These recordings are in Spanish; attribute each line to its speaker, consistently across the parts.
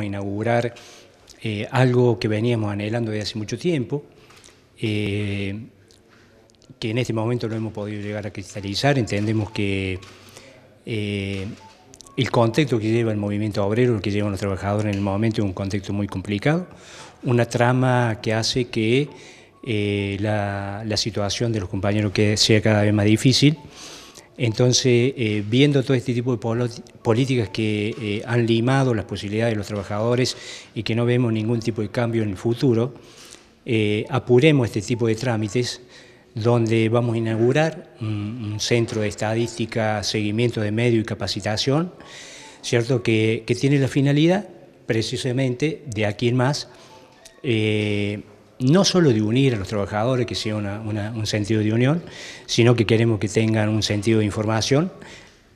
Speaker 1: a inaugurar eh, algo que veníamos anhelando desde hace mucho tiempo, eh, que en este momento no hemos podido llegar a cristalizar. Entendemos que eh, el contexto que lleva el movimiento obrero, el que llevan los trabajadores en el momento, es un contexto muy complicado, una trama que hace que la, situación de los compañeros sea cada vez más difícil entonces, eh, viendo todo este tipo de políticas que eh, han limado las posibilidades de los trabajadores y que no vemos ningún tipo de cambio en el futuro, eh, apuremos este tipo de trámites donde vamos a inaugurar un, centro de estadística, seguimiento de medio y capacitación, ¿cierto? Que, que tiene la finalidad precisamente de aquí en más no solo de unir a los trabajadores, que sea un sentido de unión, sino que queremos que tengan un sentido de información,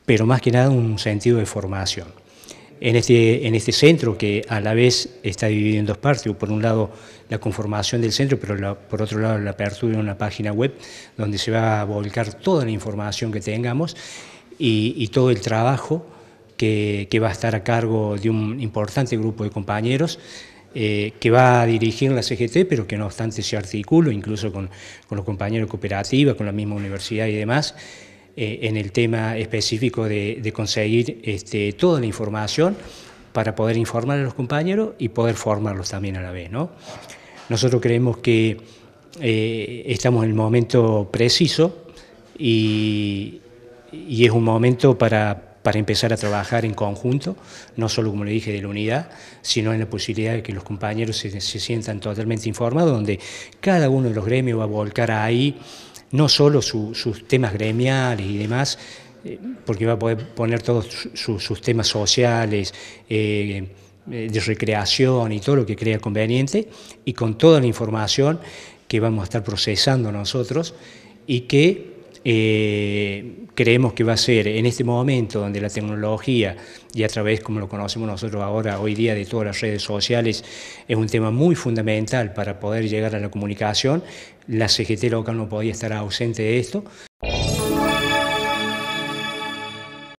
Speaker 1: pero más que nada un sentido de formación. En este, en este centro, que a la vez está dividido en dos partes, por un lado la conformación del centro, pero por otro lado la apertura de una página web donde se va a volcar toda la información que tengamos y, todo el trabajo que, que va a estar a cargo de un importante grupo de compañeros eh, que va a dirigir la CGT, pero que no obstante se articula, incluso con, los compañeros de cooperativa, con la misma universidad y demás, eh, en el tema específico de, conseguir este, toda la información para poder informar a los compañeros y poder formarlos también a la vez. ¿no? Nosotros creemos que eh, estamos en el momento preciso y, y es un momento para para empezar a trabajar en conjunto, no solo como le dije de la unidad, sino en la posibilidad de que los compañeros se, sientan totalmente informados, donde cada uno de los gremios va a volcar ahí no solo sus temas gremiales y demás, eh, porque va a poder poner todos sus temas sociales, eh, eh, de recreación y todo lo que crea conveniente, y con toda la información que vamos a estar procesando nosotros y que creemos que va a ser en este momento donde la tecnología y a través como lo conocemos nosotros ahora hoy día de todas las redes sociales es un tema muy fundamental para poder llegar a la comunicación, la CGT local no podía estar ausente de esto.